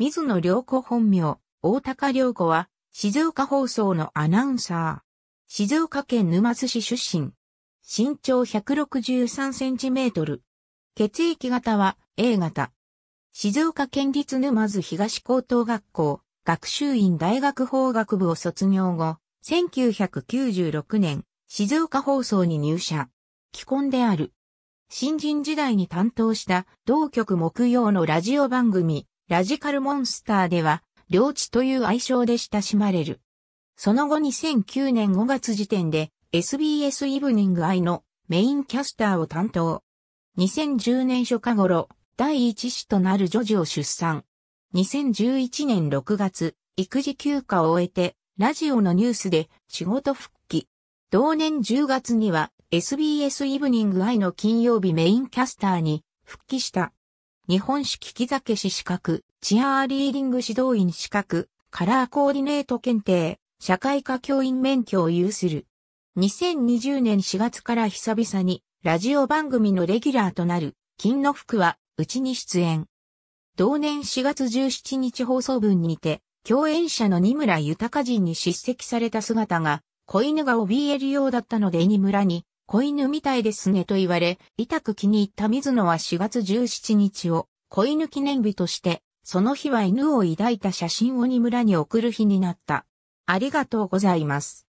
水野良子本名、大高良子は、静岡放送のアナウンサー。静岡県沼津市出身。身長163センチメートル。血液型は A 型。静岡県立沼津東高等学校、学習院大学法学部を卒業後、1996年、静岡放送に入社。既婚である。新人時代に担当した同局木曜のラジオ番組、ラジカルモンスターでは、領地という愛称で親しまれる。その後2009年5月時点で SBS イブニングアイのメインキャスターを担当。2010年初夏頃、第一子となる女児を出産。2011年6月、育児休暇を終えて、ラジオのニュースで仕事復帰。同年10月には SBS イブニングアイの金曜日メインキャスターに復帰した。日本式木酒師資格、チアーリーディング指導員資格、カラーコーディネート検定、社会科教員免許を有する。2020年4月から久々にラジオ番組のレギュラーとなる、金の服は、うちに出演。同年4月17日放送分にて、共演者の二村豊人に叱責された姿が、子犬が怯えるようだったので二村に子犬みたいですねと言われ、痛く気に入った水野は4月17日を子犬記念日として、その日は犬を抱いた写真をに村に送る日になった。ありがとうございます。